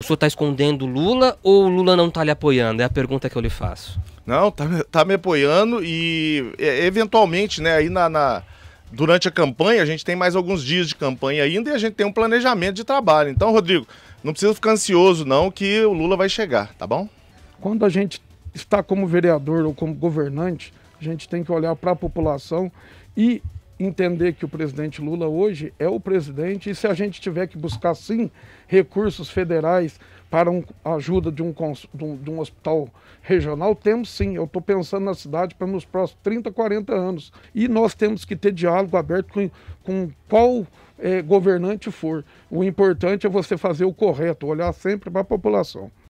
O senhor está escondendo Lula ou Lula não está lhe apoiando? É a pergunta que eu lhe faço. Não, está tá me apoiando e eventualmente, né, aí na, na, durante a campanha, a gente tem mais alguns dias de campanha ainda e a gente tem um planejamento de trabalho. Então, Rodrigo, não precisa ficar ansioso não que o Lula vai chegar, tá bom? Quando a gente está como vereador ou como governante, a gente tem que olhar para a população e entender que o presidente Lula hoje é o presidente e se a gente tiver que buscar sim recursos federais para um, a ajuda de um, de um, hospital regional, temos sim. Eu estou pensando na cidade para nos próximos 30, 40 anos. E nós temos que ter diálogo aberto com, com qual é, governante for. O importante é você fazer o correto, olhar sempre para a população.